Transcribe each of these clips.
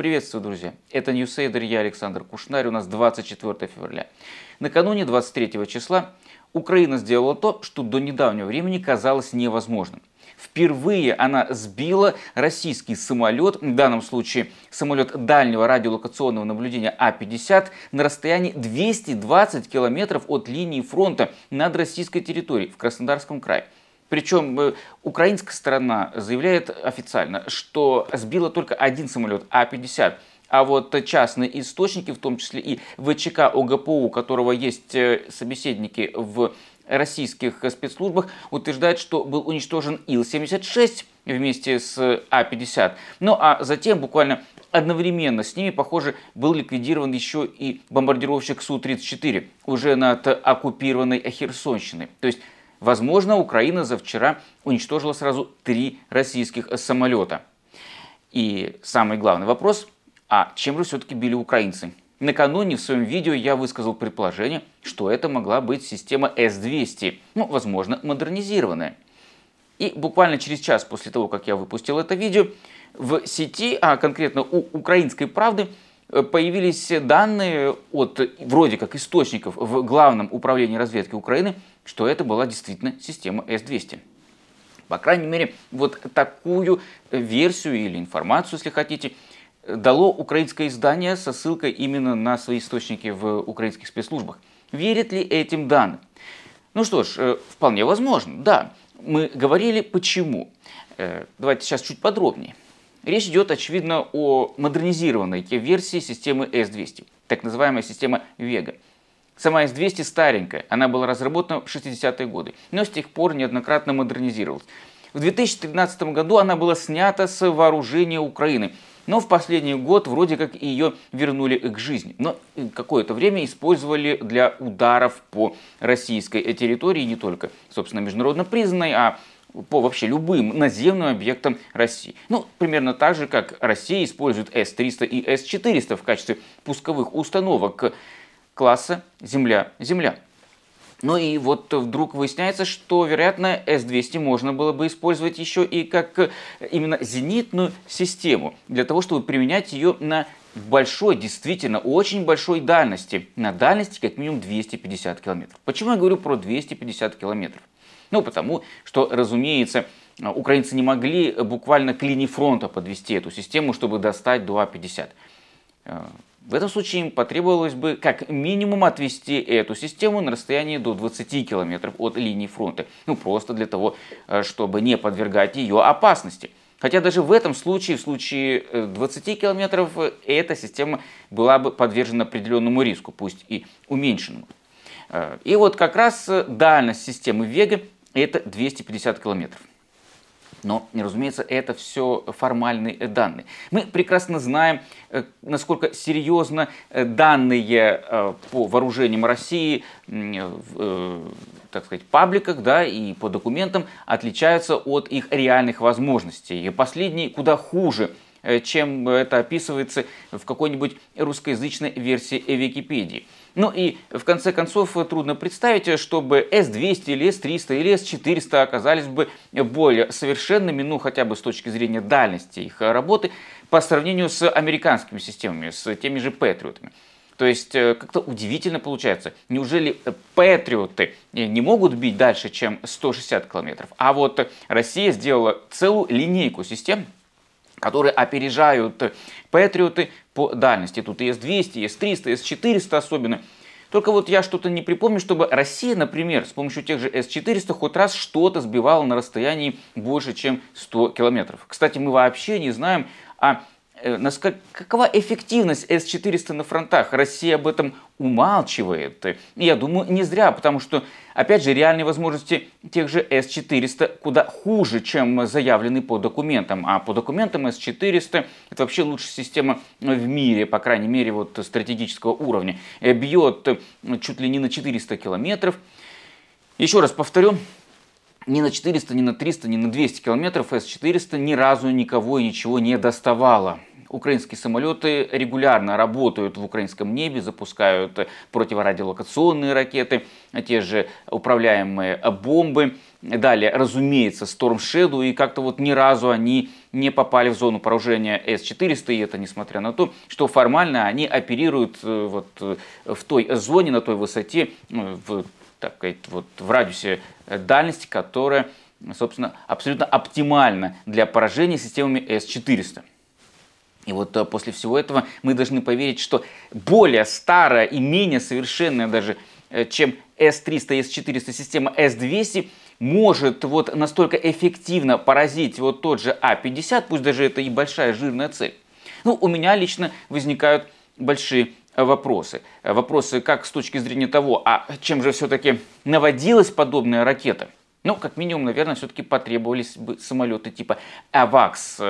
Приветствую, друзья! Это Ньюсейдер, я Александр Кушнарь, у нас 24 февраля. Накануне 23 числа Украина сделала то, что до недавнего времени казалось невозможным. Впервые она сбила российский самолет, в данном случае самолет дальнего радиолокационного наблюдения А-50, на расстоянии 220 километров от линии фронта над российской территорией в Краснодарском крае. Причем э, украинская сторона заявляет официально, что сбила только один самолет А-50. А вот частные источники, в том числе и ВЧК ОГПУ, у которого есть э, собеседники в российских спецслужбах, утверждают, что был уничтожен Ил-76 вместе с А-50. Ну а затем буквально одновременно с ними, похоже, был ликвидирован еще и бомбардировщик Су-34 уже над оккупированной Херсонщиной. То есть Возможно, Украина за вчера уничтожила сразу три российских самолета. И самый главный вопрос, а чем же все-таки били украинцы? Накануне в своем видео я высказал предположение, что это могла быть система С-200, ну, возможно, модернизированная. И буквально через час после того, как я выпустил это видео, в сети, а конкретно у «Украинской правды», э, появились данные от вроде как источников в Главном управлении разведки Украины что это была действительно система с 200 По крайней мере, вот такую версию или информацию, если хотите, дало украинское издание со ссылкой именно на свои источники в украинских спецслужбах. Верит ли этим данным? Ну что ж, э, вполне возможно, да. Мы говорили почему. Э, давайте сейчас чуть подробнее. Речь идет, очевидно, о модернизированной версии системы с 200 так называемая система Вега. Сама С-200 старенькая, она была разработана в 60-е годы, но с тех пор неоднократно модернизировалась. В 2013 году она была снята с вооружения Украины, но в последний год вроде как ее вернули к жизни. Но э, какое-то время использовали для ударов по российской э, территории, не только, собственно, международно признанной, а по вообще любым наземным объектам России. Ну, примерно так же, как Россия использует С-300 и С-400 в качестве пусковых установок класса Земля-Земля. Ну и вот вдруг выясняется, что, вероятно, С-200 можно было бы использовать еще и как э, именно зенитную систему, для того, чтобы применять ее на большой, действительно, очень большой дальности. На дальности как минимум 250 километров. Почему я говорю про 250 километров? Ну, потому что, разумеется, украинцы не могли буквально к линии фронта подвести эту систему, чтобы достать до А-50. В этом случае им потребовалось бы как минимум отвести эту систему на расстоянии до 20 километров от линии фронта. Ну просто для того, э, чтобы не подвергать ее опасности. Хотя даже в этом случае, в случае 20 э, километров, э, эта система была бы подвержена определенному риску, пусть и уменьшенному. И вот как раз дальность системы Вега это 250 километров. Но, разумеется, это все формальные э, данные. Мы прекрасно знаем, э, насколько серьезно э, данные по вооружениям России в, так сказать, пабликах да, и по документам отличаются от их реальных возможностей. И последние куда хуже чем это описывается в какой-нибудь русскоязычной версии Википедии. Ну и в конце концов трудно представить, чтобы S200 или S300 или S400 оказались бы более совершенными, ну хотя бы с точки зрения дальности их работы, по сравнению с американскими системами, с теми же Патриотами. То есть э, как-то удивительно получается. Неужели патриоты не могут бить дальше, чем 160 километров? А вот Россия сделала целую линейку систем, которые опережают Патриоты по дальности. Тут и С-200, и С-300, и С-400 особенно. Только вот я что-то не припомню, чтобы Россия, например, с помощью тех же С-400 хоть раз что-то сбивала на расстоянии больше, чем 100 километров. Кстати, мы вообще не знаем о Э, насколько, какова эффективность С-400 на фронтах? Россия об этом умалчивает. И я думаю, не зря, потому что, опять же, реальные возможности тех же С-400 куда хуже, чем заявлены по документам. А по документам С-400 это вообще лучшая система в мире, по крайней мере, вот стратегического уровня. Э, бьет э, чуть ли не на 400 километров. Еще раз повторю, ни на 400, ни на 300, ни на 200 километров С-400 ни разу никого и ничего не доставала. Украинские самолеты регулярно работают в украинском небе, запускают противорадиолокационные ракеты, те же управляемые бомбы. Далее, разумеется, Storm Shadow, и как-то вот ни разу они не попали в зону поражения С-400, и это несмотря на то, что формально они оперируют э, вот э, в той зоне, на той высоте, ну, в, так сказать, вот в радиусе дальности, которая, собственно, абсолютно оптимальна для поражения системами С-400. И вот э, после всего этого мы должны поверить, что более старая и менее совершенная даже, э, чем S300, S400 система S200 может вот настолько эффективно поразить вот тот же А50, пусть даже это и большая жирная цель. Ну, у меня лично возникают большие э, вопросы. Вопросы как с точки зрения того, а чем же все-таки наводилась подобная ракета? Ну, как минимум, наверное, все-таки потребовались бы самолеты типа «Авакс»,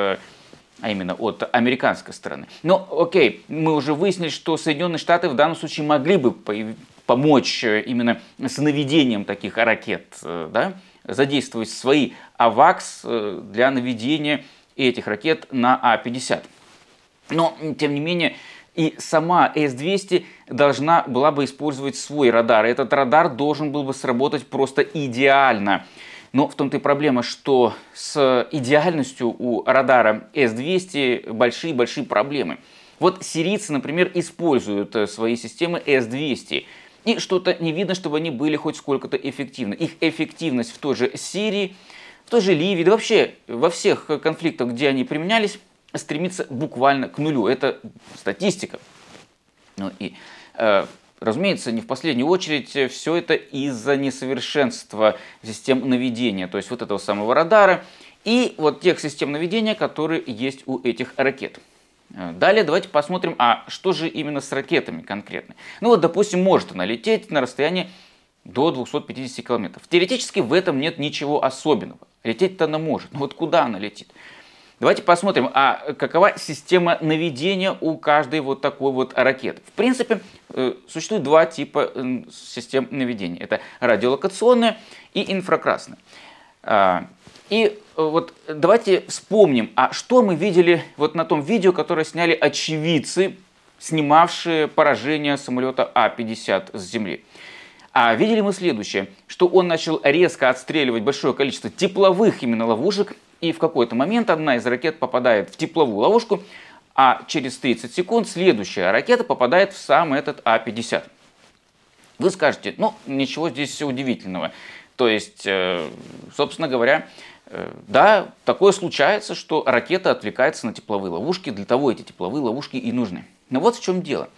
а именно от американской стороны. Но, окей, мы уже выяснили, что Соединенные Штаты в данном случае могли бы помочь э, именно с наведением таких ракет, э, да, задействовать свои АВАКС э, для наведения этих ракет на А-50. Но, тем не менее, и сама С-200 должна была бы использовать свой радар. Этот радар должен был бы сработать просто идеально. Но в том-то и проблема, что с идеальностью у радара S200 большие-большие проблемы. Вот сирийцы, например, используют э, свои системы S200. И что-то не видно, чтобы они были хоть сколько-то эффективны. Их эффективность в той же Сирии, в той же Ливии, да вообще во всех конфликтах, где они применялись, стремится буквально к нулю. Это статистика. Ну и э, Разумеется, не в последнюю очередь э, все это из-за несовершенства систем наведения, то есть вот этого самого радара и вот тех систем наведения, которые есть у этих ракет. Э, далее давайте посмотрим, а что же именно с ракетами конкретно. Ну вот, допустим, может она лететь на расстоянии до 250 километров. Теоретически в этом нет ничего особенного. Лететь-то она может, но вот куда она летит? Давайте посмотрим, а какова система наведения у каждой вот такой вот ракеты. В принципе, э, существует два типа э, систем наведения. Это радиолокационная и инфракрасная. А, и э, вот давайте вспомним, а что мы видели вот на том видео, которое сняли очевидцы, снимавшие поражение самолета А-50 с земли. А видели мы следующее, что он начал резко отстреливать большое количество тепловых именно ловушек, и в какой-то момент одна из ракет попадает в тепловую ловушку, а через 30 секунд следующая ракета попадает в сам этот А-50. Вы скажете, ну, ничего здесь удивительного. То есть, э, собственно говоря, э, да, такое случается, что ракета отвлекается на тепловые ловушки, для того эти тепловые ловушки и нужны. Но вот в чем дело.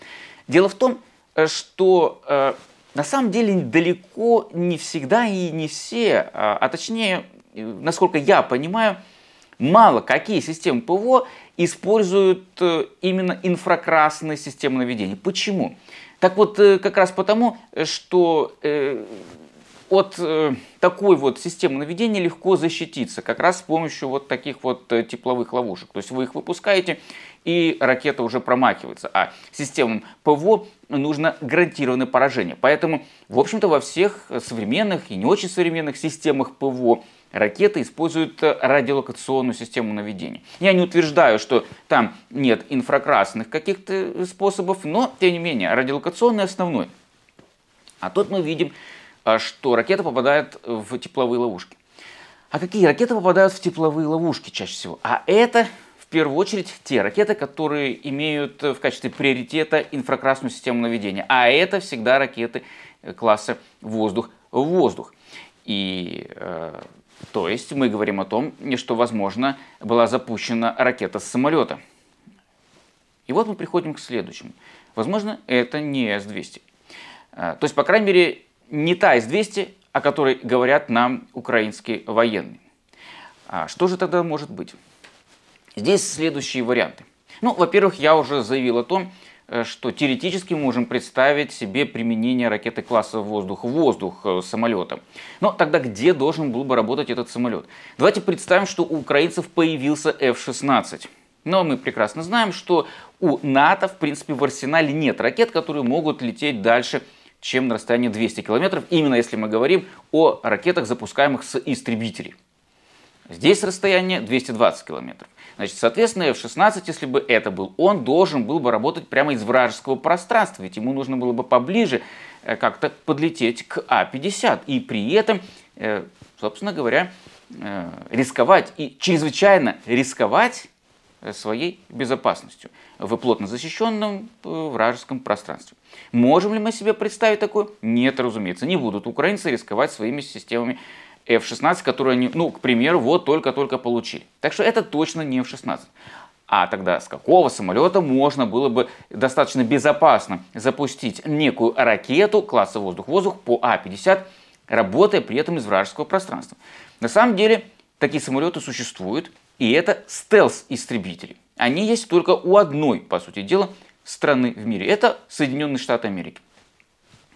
Дело в том, э, что на самом деле далеко не всегда и не все, а, а точнее насколько я понимаю, мало какие системы ПВО используют э, именно инфракрасные системы наведения. Почему? Так вот, э, как раз потому, э, что от э, такой вот системы наведения легко защититься, как раз с помощью вот таких вот э, тепловых ловушек. То есть вы их выпускаете, и ракета уже промахивается. А системам ПВО нужно гарантированное поражение. Поэтому, в общем-то, во всех современных и не очень современных системах ПВО ракеты используют э, радиолокационную систему наведения. Я не утверждаю, что там нет инфракрасных каких-то способов, но, тем не менее, радиолокационный основной. А тут мы видим а что ракета попадает в тепловые ловушки. А какие ракеты попадают в тепловые ловушки чаще всего? А это в первую очередь те ракеты, которые имеют в качестве приоритета инфракрасную систему наведения. А это всегда ракеты класса воздух-воздух. И э, то есть мы говорим о том, что, возможно, была запущена ракета с самолета. И вот мы приходим к следующему. Возможно, это не С-200. Э, то есть, по крайней мере, не та из 200, о которой говорят нам украинские военные. А что же тогда может быть? Здесь следующие варианты. Ну, во-первых, я уже заявил о том, э, что теоретически можем представить себе применение ракеты класса воздух-воздух э, самолета. Но тогда где должен был бы работать этот самолет? Давайте представим, что у украинцев появился F-16. Но мы прекрасно знаем, что у НАТО, в принципе, в арсенале нет ракет, которые могут лететь дальше чем на расстоянии 200 километров, именно если мы говорим о ракетах, запускаемых с истребителей. Здесь расстояние 220 километров. Значит, соответственно, F-16, если бы это был он, должен был бы работать прямо из вражеского пространства, ведь ему нужно было бы поближе э, как-то подлететь к А-50 и при этом, э, собственно говоря, э, рисковать и чрезвычайно рисковать Э, своей безопасностью в плотно защищенном э, вражеском пространстве. Можем ли мы себе представить такое? Нет, разумеется, не будут украинцы рисковать своими системами F-16, которые они, ну, к примеру, вот только-только получили. Так что это точно не F-16. А тогда с какого самолета можно было бы достаточно безопасно запустить некую ракету класса воздух-воздух по А-50, работая при этом из вражеского пространства? На самом деле, такие самолеты существуют, и это стелс-истребители. Они есть только у одной, по сути дела, страны в мире. Это Соединенные Штаты Америки.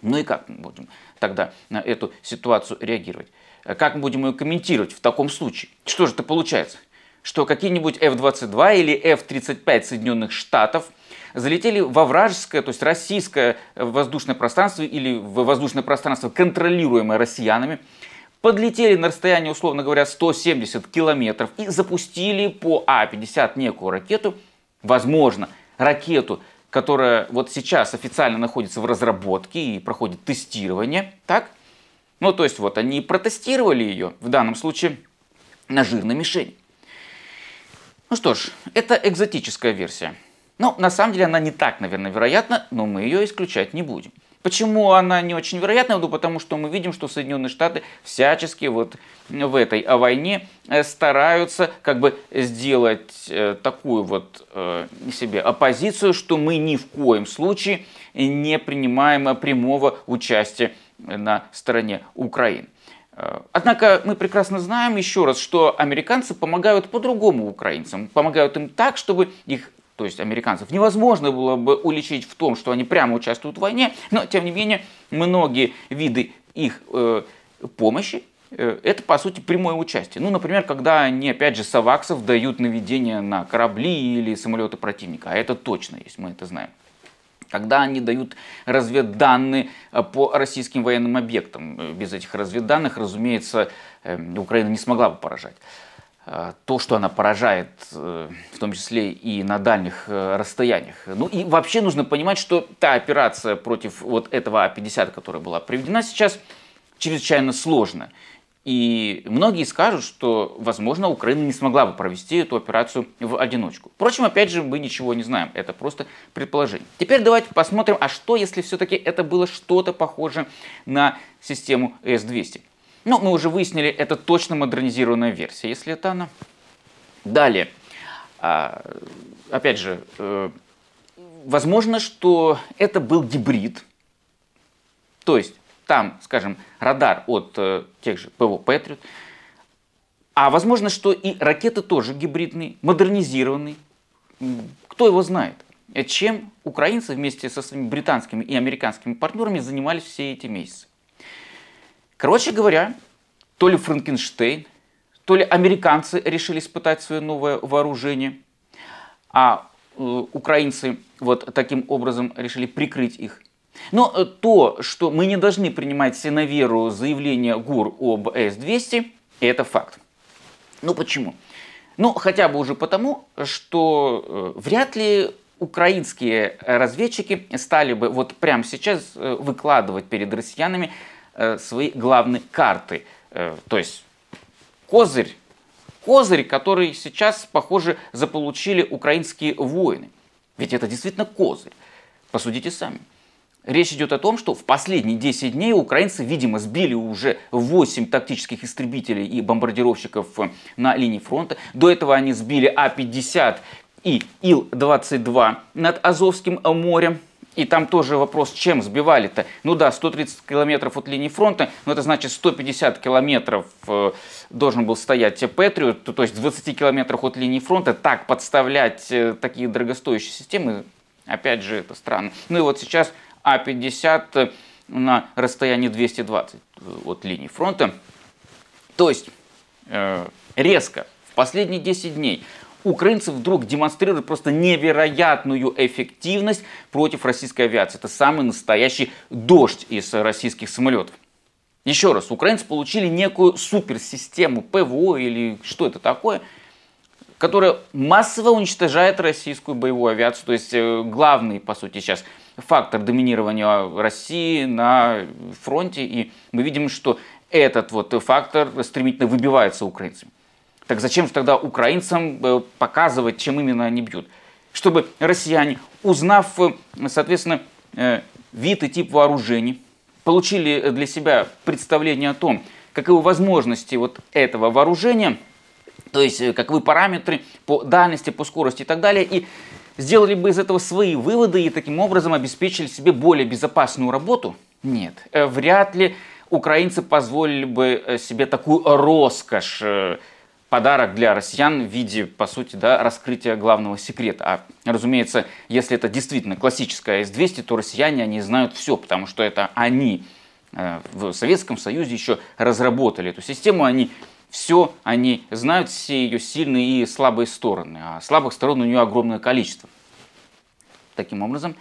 Ну и как мы будем тогда на эту ситуацию реагировать? Как мы будем ее комментировать в таком случае? Что же это получается? Что какие-нибудь F-22 или F-35 Соединенных Штатов залетели во вражеское, то есть российское воздушное пространство или в воздушное пространство, контролируемое россиянами – подлетели на расстояние, условно говоря, 170 километров и запустили по А-50 некую ракету, возможно, ракету, которая вот сейчас официально находится в разработке и проходит тестирование, так? Ну, то есть вот они протестировали ее, в данном случае, на жирной мишени. Ну что ж, это экзотическая версия. Ну, на самом деле она не так, наверное, вероятна, но мы ее исключать не будем. Почему она не очень вероятна? Ну, потому что мы видим, что Соединенные Штаты всячески вот в этой войне э, стараются как бы сделать э, такую вот э, себе оппозицию, что мы ни в коем случае не принимаем прямого участия на стороне Украины. Однако мы прекрасно знаем еще раз, что американцы помогают по-другому украинцам. Помогают им так, чтобы их то есть американцев, невозможно было бы уличить в том, что они прямо участвуют в войне, но, тем не менее, многие виды их э, помощи э, это, по сути, прямое участие. Ну, например, когда они, опять же, саваксов дают наведение на корабли или самолеты противника, а это точно есть, мы это знаем когда они дают разведданные э, по российским военным объектам. Э, без этих разведданных, разумеется, э, Украина не смогла бы поражать. Э, то, что она поражает, э, в том числе и на дальних э, расстояниях. Ну и вообще нужно понимать, что та операция против вот этого А-50, которая была приведена сейчас, чрезвычайно сложна. И многие скажут, что, возможно, Украина не смогла бы провести эту операцию в одиночку. Впрочем, опять же, мы ничего не знаем, это просто предположение. Теперь давайте посмотрим, а что, если все-таки это было что-то похожее на систему С-200. Но ну, мы уже выяснили, это точно модернизированная версия, если это она. Далее. А, опять же, э, возможно, что это был гибрид. То есть там, скажем, радар от э, тех же ПВО «Патриот», а возможно, что и ракеты тоже гибридные, модернизированные. Кто его знает? Чем украинцы вместе со своими британскими и американскими партнерами занимались все эти месяцы? Короче говоря, то ли Франкенштейн, то ли американцы решили испытать свое новое вооружение, а э, украинцы вот таким образом решили прикрыть их. Но э, то, что мы не должны принимать все на веру заявления ГУР об С-200, это факт. Ну почему? Ну, хотя бы уже потому, что э, вряд ли украинские разведчики стали бы вот прямо сейчас выкладывать перед россиянами Э, свои главные карты. Э, то есть козырь, козырь, который сейчас, похоже, заполучили украинские воины. Ведь это действительно козырь. Посудите сами. Речь идет о том, что в последние 10 дней украинцы, видимо, сбили уже 8 тактических истребителей и бомбардировщиков э, на линии фронта. До этого они сбили А-50 и Ил-22 над Азовским морем. И там тоже вопрос, чем сбивали-то? Ну да, 130 километров от линии фронта, но это значит 150 километров э, должен был стоять те Патриот, то есть в 20 километрах от линии фронта так подставлять э, такие дорогостоящие системы, опять же, это странно. Ну и вот сейчас А-50 э, на расстоянии 220 от линии фронта. То есть резко в последние 10 дней украинцы вдруг демонстрируют просто невероятную эффективность против российской авиации. Это самый настоящий дождь из российских самолетов. Еще раз, украинцы получили некую суперсистему ПВО или что это такое, которая массово уничтожает российскую боевую авиацию. То есть э, главный, по сути, сейчас фактор доминирования России на фронте. И мы видим, что этот вот фактор стремительно выбивается украинцами. Так зачем же тогда украинцам э, показывать, чем именно они бьют? Чтобы россияне, узнав, э, соответственно, э, вид и тип вооружений, получили для себя представление о том, каковы возможности вот этого вооружения, то есть каковы параметры по дальности, по скорости и так далее, и сделали бы из этого свои выводы и таким образом обеспечили себе более безопасную работу? Нет, вряд ли украинцы позволили бы себе такую роскошь подарок для россиян в виде, по сути, да, раскрытия главного секрета. А, разумеется, если это действительно классическая С-200, то россияне, они знают все, потому что это они э, в Советском Союзе еще разработали эту систему, они все они знают, все ее сильные и слабые стороны, а слабых сторон у нее огромное количество. Таким образом,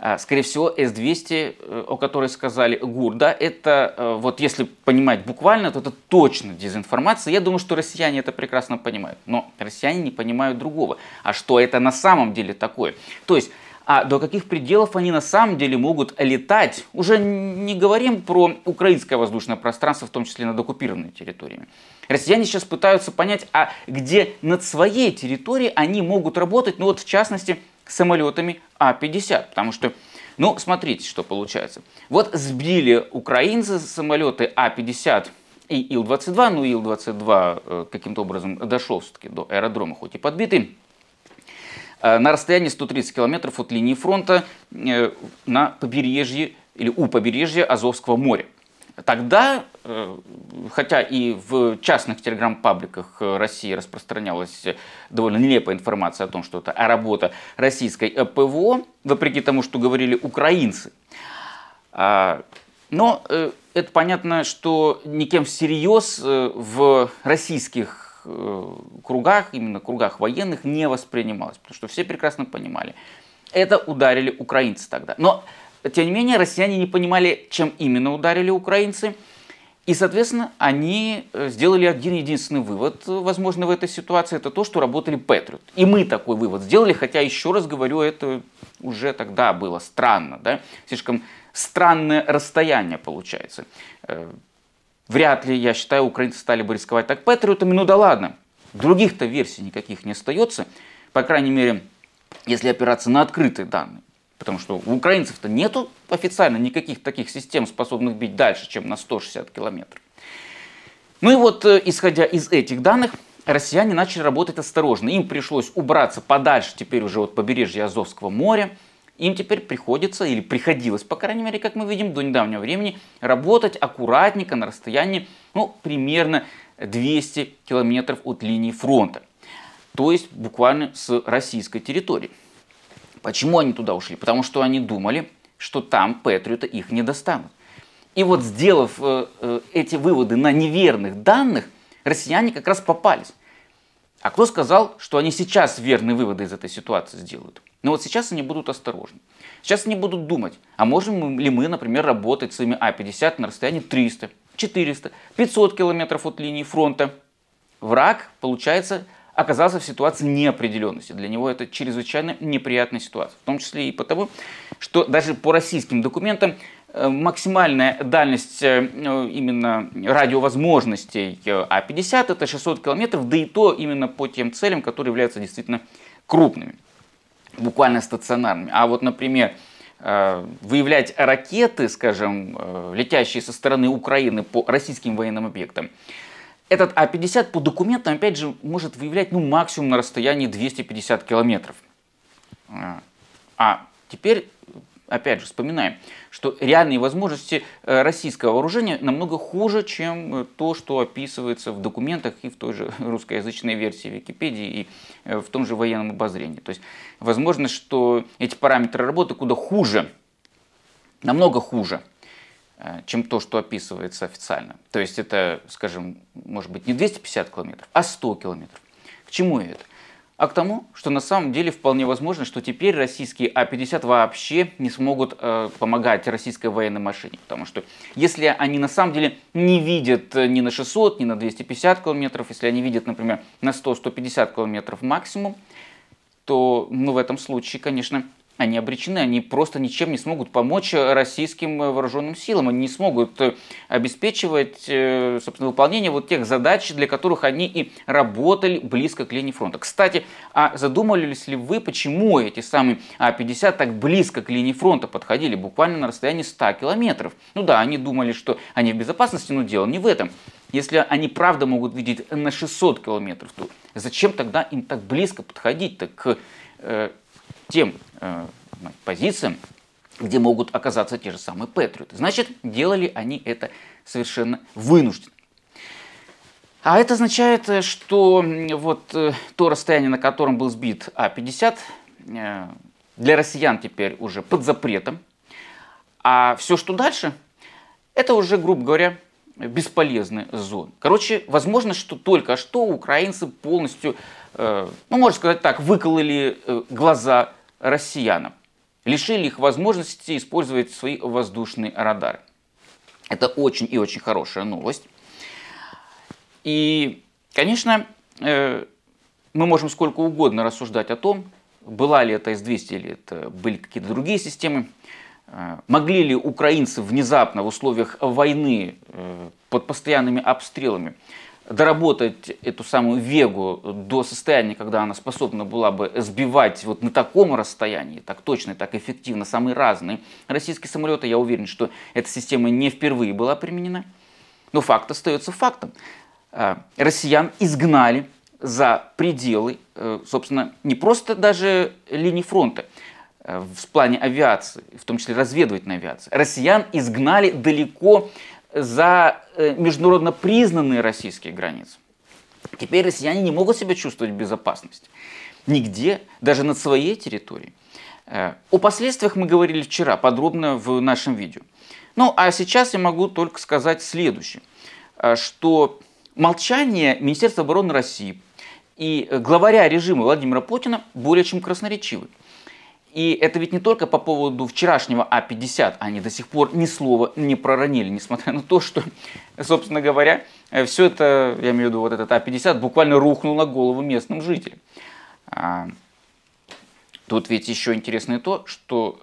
а, скорее всего, s 200 э, о которой сказали ГУР, да, это, э, вот если понимать буквально, то это точно дезинформация. Я думаю, что россияне это прекрасно понимают, но россияне не понимают другого. А что это на самом деле такое? То есть, а до каких пределов они на самом деле могут летать. Уже не говорим про украинское воздушное пространство, в том числе над оккупированными территориями. Россияне сейчас пытаются понять, а где над своей территорией они могут работать, ну вот в частности, самолетами А-50, потому что ну, смотрите, что получается. Вот сбили украинцы самолеты А-50 и Ил-22, ну, Ил-22 э, каким-то образом дошел все-таки до аэродрома, хоть и подбитый, э, на расстоянии 130 километров от линии фронта э, на побережье или у побережья Азовского моря. Тогда, э, хотя и в частных телеграм-пабликах э, России распространялась довольно нелепая информация о том, что это работа российской э ПВО, вопреки тому, что говорили украинцы. А, но это понятно, что никем всерьез в российских кругах, именно кругах военных, не воспринималось, потому что все прекрасно понимали. Это ударили украинцы тогда. Но Э, тем не менее, россияне не понимали, чем именно ударили украинцы. И, соответственно, они э, сделали один единственный вывод, э, возможно, в этой ситуации, это то, что работали Патриот. И мы такой вывод сделали, хотя, еще раз говорю, это уже тогда было странно, да? Слишком странное расстояние получается. Вряд ли, я считаю, украинцы стали бы рисковать так Патриотами, ну да ладно. Других-то версий никаких не остается, по крайней мере, если опираться на открытые данные. Потому что у украинцев-то нету официально никаких таких систем, способных бить дальше, чем на 160 километров. Ну и вот, э, исходя из этих данных, россияне начали работать осторожно. Им пришлось убраться подальше теперь уже от побережья Азовского моря. Им теперь приходится, или приходилось, по крайней мере, как мы видим, до недавнего времени, работать аккуратненько на расстоянии, ну, примерно 200 километров от линии фронта. То есть буквально с российской территории. Почему они туда ушли? Потому что они думали, что там Патриота их не достанут. И вот сделав э, э, эти выводы на неверных данных, россияне как раз попались. А кто сказал, что они сейчас верные выводы из этой ситуации сделают? Но ну вот сейчас они будут осторожны. Сейчас они будут думать, а можем ли мы, например, работать своими А-50 на расстоянии 300, 400, 500 километров от линии фронта. Враг, получается, оказался в ситуации неопределенности. Для него это чрезвычайно неприятная ситуация. В том числе и потому, что даже по российским документам э, максимальная дальность э, э, именно радиовозможностей А50 это 600 километров, да и то именно по тем целям, которые являются действительно крупными, буквально стационарными. А вот, например, выявлять ракеты, скажем, летящие со стороны Украины по российским военным объектам, этот А50 по документам, опять же, может выявлять ну, максимум на расстоянии 250 километров. А, а теперь, опять же, вспоминаем, что реальные возможности э, российского вооружения намного хуже, чем э, то, что описывается в документах и в той же русскоязычной версии Википедии и э, в том же военном обозрении. То есть, возможно, что эти параметры работы куда хуже, намного хуже, Э, чем то, что описывается официально. То есть это, скажем, может быть не 250 километров, а 100 километров. К чему это? А к тому, что на самом деле вполне возможно, что теперь российские А-50 вообще не смогут э, помогать российской военной машине. Потому что если они на самом деле не видят э, ни на 600, ни на 250 километров, если они видят, например, на 100-150 километров максимум, то ну, в этом случае, конечно, они обречены, они просто ничем не смогут помочь э, российским э, вооруженным силам, они не смогут э, обеспечивать, собственно, выполнение вот тех задач, для которых они и работали близко к линии фронта. Кстати, а задумывались ли вы, почему эти самые А-50 так близко к линии фронта подходили, буквально на расстоянии 100 километров? Ну да, они думали, что они в безопасности, но дело не в этом. Если они правда могут видеть на 600 километров, то зачем тогда им так близко подходить-то к тем э, ну, позициям, где могут оказаться те же самые патриоты. Значит, делали они это совершенно вынужденно. А это означает, э, что вот э, то расстояние, на котором был сбит А-50, э, для россиян теперь уже под запретом. А все, что дальше, это уже, грубо говоря, бесполезная зона. Короче, возможно, что только что украинцы полностью, ну, можно сказать так, выкололи глаза россиянам, лишили их возможности использовать свои воздушные радары. Это очень и очень хорошая новость. И, конечно, э, мы можем сколько угодно рассуждать о том, была ли это С-200 или это были какие-то другие системы, э, могли ли украинцы внезапно в условиях войны э, под постоянными обстрелами доработать эту самую вегу до состояния, когда она способна была бы сбивать вот на таком расстоянии, так точно, так эффективно, самые разные российские самолеты, я уверен, что эта система не впервые была применена. Но факт остается фактом. А, россиян изгнали за пределы, э, собственно, не просто даже линии фронта, э, в плане авиации, в том числе разведывательной авиации. Россиян изгнали далеко за э, международно признанные российские границы. Теперь россияне не могут себя чувствовать в безопасности. Нигде, даже на своей территории. Э, о последствиях мы говорили вчера подробно в нашем видео. Ну, а сейчас я могу только сказать следующее, э, что молчание Министерства обороны России и главаря режима Владимира Путина более чем красноречивы. И это ведь не только по поводу вчерашнего А50, они до сих пор ни слова не проронили, несмотря на то, что, собственно говоря, э, все это, я имею в виду вот этот А50, буквально рухнул на голову местным жителям. А, тут ведь еще интересно и то, что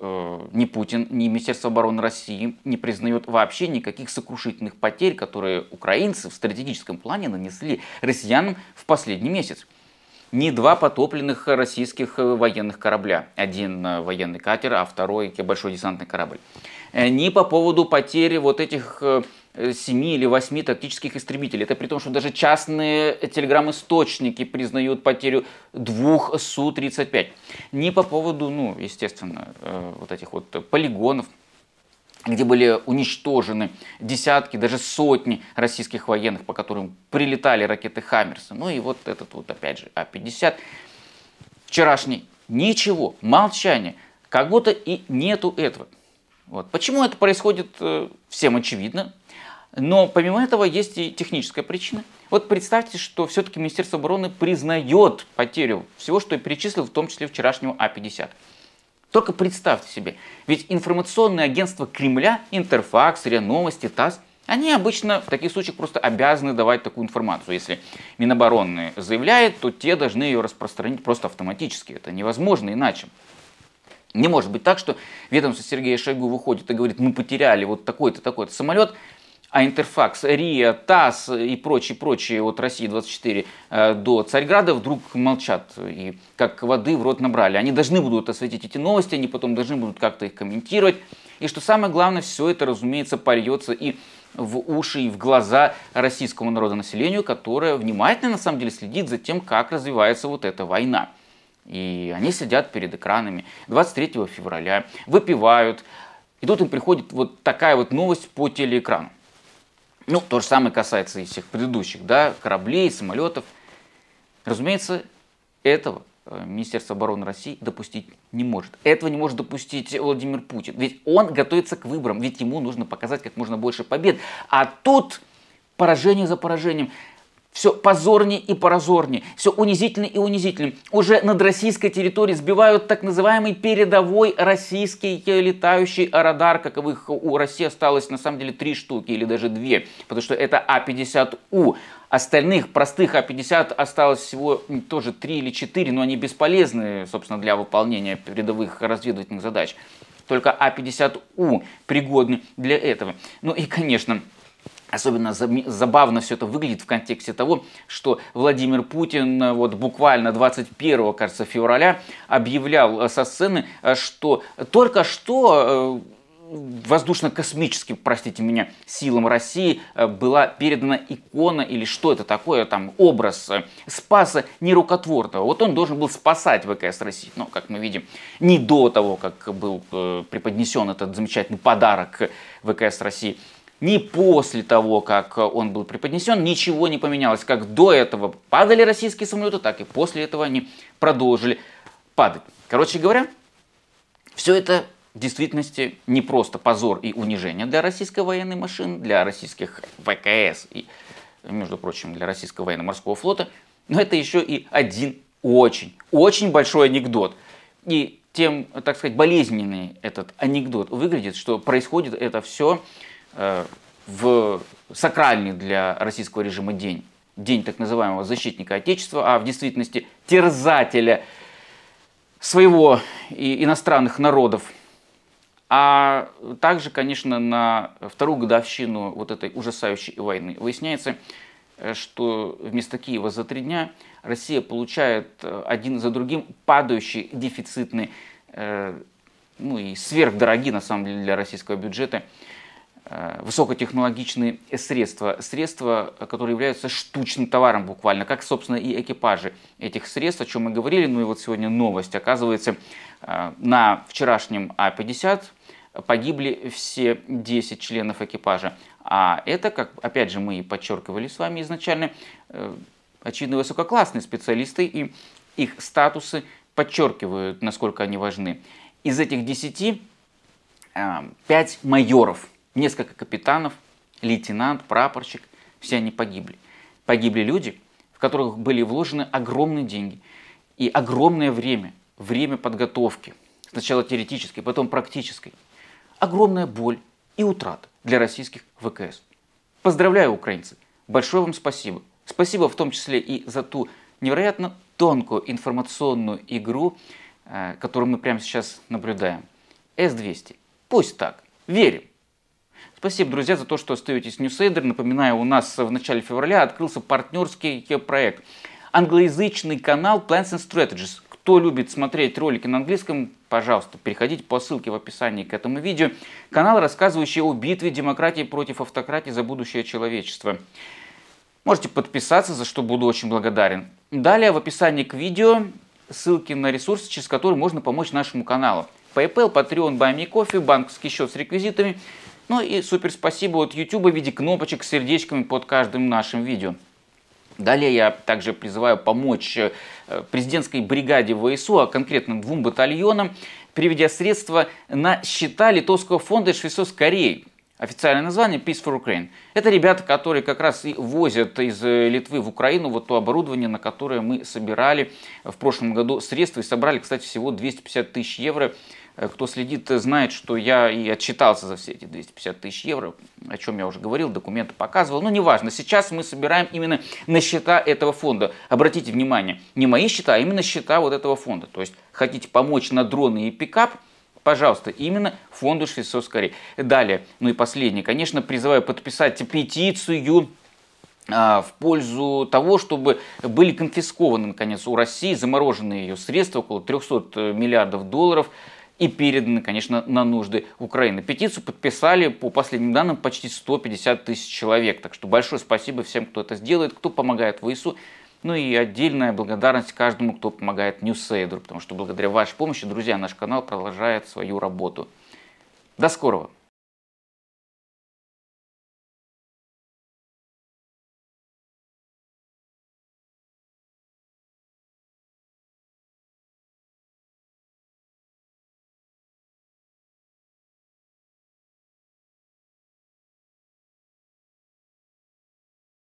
э, ни Путин, ни Министерство обороны России не признает вообще никаких сокрушительных потерь, которые украинцы в стратегическом плане нанесли россиянам в последний месяц не два потопленных российских э, военных корабля. Один э, военный катер, а второй большой десантный корабль. Э, не по поводу потери вот этих семи или восьми тактических истребителей. Это при том, что даже частные телеграм-источники признают потерю двух Су-35. Не по поводу, ну, естественно, вот этих вот полигонов, где были уничтожены десятки, даже сотни российских военных, по которым прилетали ракеты «Хаммерсы». Ну и вот этот вот, опять же, А-50. Вчерашний ничего, молчание, как будто и нету этого. Вот. Почему это происходит, э, всем очевидно. Но помимо этого есть и техническая причина. Вот представьте, что все-таки Министерство обороны признает потерю всего, что я перечислил, в том числе вчерашнего А-50. Только представьте себе, ведь информационные агентства Кремля, Интерфакс, РИА Новости, ТАСС, они обычно в таких случаях просто обязаны давать такую информацию. Если Минобороны заявляет, то те должны ее распространить просто автоматически. Это невозможно иначе. Не может быть так, что ведомство Сергея Шойгу выходит и говорит, мы потеряли вот такой-то, такой-то самолет, а Интерфакс, РИА, ТАСС и прочие-прочие от России 24 э, до Царьграда вдруг молчат и как воды в рот набрали. Они должны будут осветить эти новости, они потом должны будут как-то их комментировать. И что самое главное, все это, разумеется, польется и в уши и в глаза российскому народонаселению, которое внимательно на самом деле следит за тем, как развивается вот эта война. И они сидят перед экранами 23 февраля, выпивают, и тут им приходит вот такая вот новость по телеэкрану. Ну, то же самое касается и всех предыдущих, да, кораблей, самолетов. Разумеется, этого э, Министерство обороны России допустить не может. Этого не может допустить Владимир Путин. Ведь он готовится к выборам, ведь ему нужно показать как можно больше побед. А тут поражение за поражением все позорнее и поразорнее, все унизительнее и унизительнее. Уже над российской территорией сбивают так называемый передовой российский летающий радар, каковых у России осталось на самом деле три штуки или даже две, потому что это А-50У. Остальных простых А-50 осталось всего тоже три или четыре, но они бесполезны, собственно, для выполнения передовых разведывательных задач. Только А-50У пригодны для этого. Ну и, конечно, Особенно забавно все это выглядит в контексте того, что Владимир Путин э, вот буквально 21, кажется, февраля объявлял э, со сцены, э, что только что воздушно-космическим, простите меня, силам России была передана икона или что это такое, там, образ Спаса Нерукотворного. Вот он должен был спасать ВКС России, но, как мы видим, не до того, как был преподнесен этот замечательный подарок ВКС России ни после того, как э, он был преподнесен, ничего не поменялось. Как до этого падали российские самолеты, так и после этого они продолжили падать. Короче говоря, все это в действительности не просто позор и унижение для российской военной машины, для российских ВКС и, между прочим, для российского военно-морского флота, но это еще и один очень, очень большой анекдот. И тем, так сказать, болезненный этот анекдот выглядит, что происходит это все Э, в сакральный для российского режима день, день так называемого защитника Отечества, а в действительности терзателя своего и иностранных народов, а также, конечно, на вторую годовщину вот этой ужасающей войны. Выясняется, э, что вместо Киева за три дня Россия получает э, один за другим падающий дефицитный, ну и сверхдорогие на самом деле для российского бюджета Э, высокотехнологичные средства, средства, которые являются штучным товаром буквально, как, собственно, и экипажи этих средств, о чем мы говорили. Ну и вот сегодня новость. Оказывается, э, на вчерашнем А-50 погибли все 10 членов экипажа. А это, как, опять же, мы и подчеркивали с вами изначально, э, очевидно, высококлассные специалисты, и их статусы подчеркивают, насколько они важны. Из этих 10 5 майоров – Несколько капитанов, лейтенант, прапорщик, все они погибли. Погибли люди, в которых были вложены огромные деньги и огромное время, время подготовки, сначала теоретической, потом практической. Огромная боль и утрата для российских ВКС. Поздравляю, украинцы! Большое вам спасибо. Спасибо в том числе и за ту невероятно тонкую информационную игру, э, которую мы прямо сейчас наблюдаем. С-200. Пусть так. Верим. Спасибо, друзья, за то, что остаетесь Ньюсейдер. Напоминаю, у нас в начале февраля открылся партнерский проект. Англоязычный канал Plants and Strategies. Кто любит смотреть ролики на английском, пожалуйста, переходите по ссылке в описании к этому видео. Канал, рассказывающий о битве демократии против автократии за будущее человечества. Можете подписаться, за что буду очень благодарен. Далее в описании к видео ссылки на ресурсы, через которые можно помочь нашему каналу. PayPal, Patreon, Buy Me Coffee, банковский счет с реквизитами – ну и супер спасибо от YouTube в виде кнопочек с сердечками под каждым нашим видео. Далее я также призываю помочь э, президентской бригаде ВСУ, а конкретно двум батальонам, приведя средства на счета Литовского фонда Швейцарской Кореи. Официальное название Peace for Ukraine. Это ребята, которые как раз и возят из э, Литвы в Украину вот то оборудование, на которое мы собирали в прошлом году средства. И собрали, кстати, всего 250 тысяч евро Э, кто следит, э, знает, что я и отчитался за все эти 250 тысяч евро, о чем я уже говорил, документы показывал. Но неважно, сейчас мы собираем именно на счета этого фонда. Обратите внимание, не мои счета, а именно счета вот этого фонда. То есть хотите помочь на дроны и пикап, пожалуйста, именно фонду «Швейцарской Кореи». Далее, ну и последнее, конечно, призываю подписать петицию а, в пользу того, чтобы были конфискованы, наконец, у России замороженные ее средства, около 300 э, миллиардов долларов – и переданы, конечно, на нужды Украины. Петицию подписали, по последним данным, почти 150 тысяч человек. Так что большое спасибо всем, кто это сделает, кто помогает ВСУ. Ну и отдельная благодарность каждому, кто помогает Ньюсейдеру, потому что благодаря вашей помощи, друзья, наш канал продолжает свою работу. До скорого!